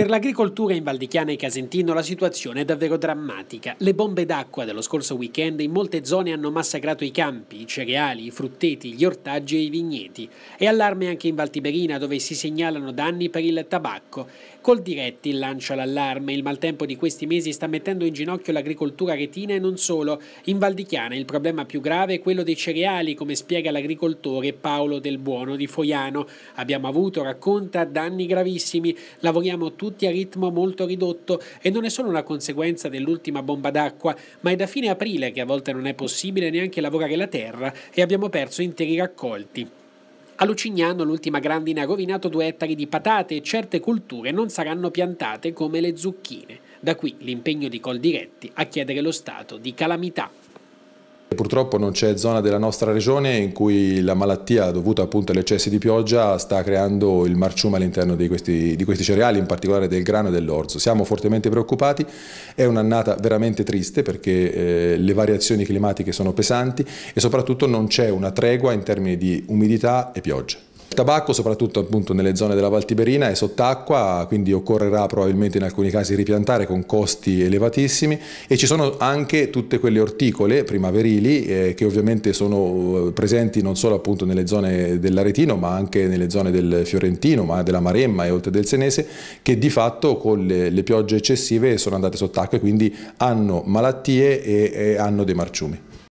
Per l'agricoltura in Valdichiana e Casentino la situazione è davvero drammatica. Le bombe d'acqua dello scorso weekend in molte zone hanno massacrato i campi, i cereali, i frutteti, gli ortaggi e i vigneti. È allarme anche in Valtiberina dove si segnalano danni per il tabacco. Col diretti lancia l'allarme. Il maltempo di questi mesi sta mettendo in ginocchio l'agricoltura retina e non solo. In Valdichiana il problema più grave è quello dei cereali, come spiega l'agricoltore Paolo Del Buono di Foiano. Abbiamo avuto, racconta, danni gravissimi. Lavoriamo tutti tutti a ritmo molto ridotto e non è solo una conseguenza dell'ultima bomba d'acqua, ma è da fine aprile che a volte non è possibile neanche lavorare la terra e abbiamo perso interi raccolti. A Lucignano l'ultima grandine ha rovinato due ettari di patate e certe culture non saranno piantate come le zucchine. Da qui l'impegno di Coldiretti a chiedere lo stato di calamità. Purtroppo non c'è zona della nostra regione in cui la malattia dovuta appunto agli eccessi di pioggia sta creando il marciume all'interno di, di questi, cereali, in particolare del grano e dell'orzo. Siamo fortemente preoccupati, è un'annata veramente triste perché eh, le variazioni climatiche sono pesanti e soprattutto non c'è una tregua in termini di umidità e pioggia. Il tabacco, soprattutto appunto nelle zone della Valtiberina, è sott'acqua, quindi occorrerà probabilmente in alcuni casi ripiantare con costi elevatissimi e ci sono anche tutte quelle orticole primaverili eh, che ovviamente sono eh, presenti non solo appunto nelle zone dell'Aretino ma anche nelle zone del Fiorentino, ma della Maremma e oltre del Senese, che di fatto con le, le piogge eccessive sono andate sott'acqua e quindi hanno malattie e, e hanno dei marciumi.